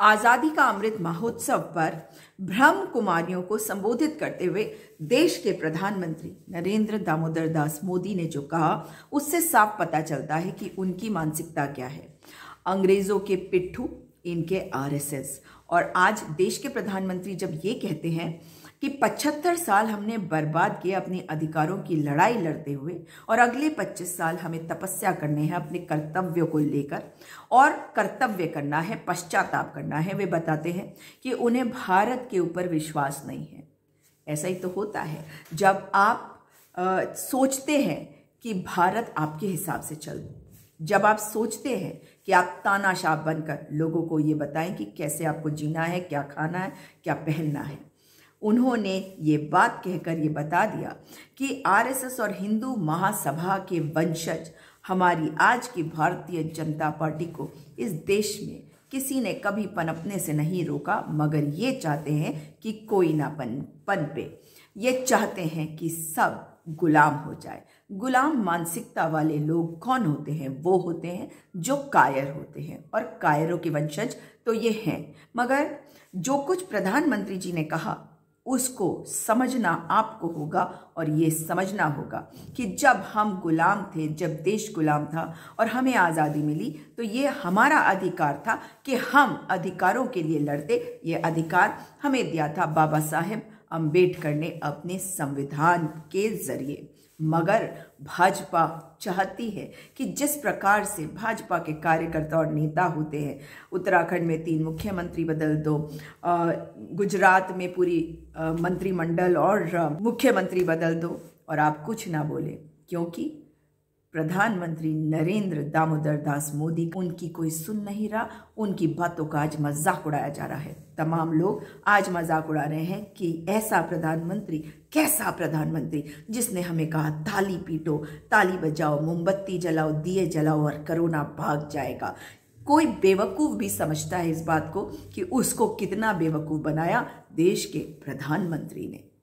आज़ादी का अमृत महोत्सव पर ब्रह्म कुमारियों को संबोधित करते हुए देश के प्रधानमंत्री नरेंद्र दामोदर दास मोदी ने जो कहा उससे साफ पता चलता है कि उनकी मानसिकता क्या है अंग्रेज़ों के पिट्ठू इनके आरएसएस और आज देश के प्रधानमंत्री जब ये कहते हैं कि 75 साल हमने बर्बाद किए अपने अधिकारों की लड़ाई लड़ते हुए और अगले 25 साल हमें तपस्या करने हैं अपने कर्तव्यों को लेकर और कर्तव्य करना है पश्चाताप करना है वे बताते हैं कि उन्हें भारत के ऊपर विश्वास नहीं है ऐसा ही तो होता है जब आप आ, सोचते हैं कि भारत आपके हिसाब से चल जब आप सोचते हैं कि आप तानाशाह बनकर लोगों को ये बताएं कि कैसे आपको जीना है क्या खाना है क्या पहनना है उन्होंने ये बात कहकर ये बता दिया कि आरएसएस और हिंदू महासभा के वंशज हमारी आज की भारतीय जनता पार्टी को इस देश में किसी ने कभी पनपने से नहीं रोका मगर ये चाहते हैं कि कोई ना पन पनपे ये चाहते हैं कि सब गुलाम हो जाए गुलाम मानसिकता वाले लोग कौन होते हैं वो होते हैं जो कायर होते हैं और कायरों के वंशज तो ये हैं मगर जो कुछ प्रधानमंत्री जी ने कहा उसको समझना आपको होगा और ये समझना होगा कि जब हम गुलाम थे जब देश गुलाम था और हमें आज़ादी मिली तो ये हमारा अधिकार था कि हम अधिकारों के लिए लड़ते ये अधिकार हमें दिया था बाबा साहेब अंबेडकर ने अपने संविधान के जरिए मगर भाजपा चाहती है कि जिस प्रकार से भाजपा के कार्यकर्ता और नेता होते हैं उत्तराखंड में तीन मुख्यमंत्री बदल दो गुजरात में पूरी मंत्रिमंडल और मुख्यमंत्री बदल दो और आप कुछ ना बोले क्योंकि प्रधानमंत्री नरेंद्र दामोदर दास मोदी उनकी कोई सुन नहीं रहा उनकी बातों का आज मजाक उड़ाया जा रहा है तमाम लोग आज मजाक उड़ा रहे हैं कि ऐसा प्रधानमंत्री कैसा प्रधानमंत्री जिसने हमें कहा ताली पीटो ताली बजाओ मोमबत्ती जलाओ दिए जलाओ और करोना भाग जाएगा कोई बेवकूफ़ भी समझता है इस बात को कि उसको कितना बेवकूफ़ बनाया देश के प्रधानमंत्री ने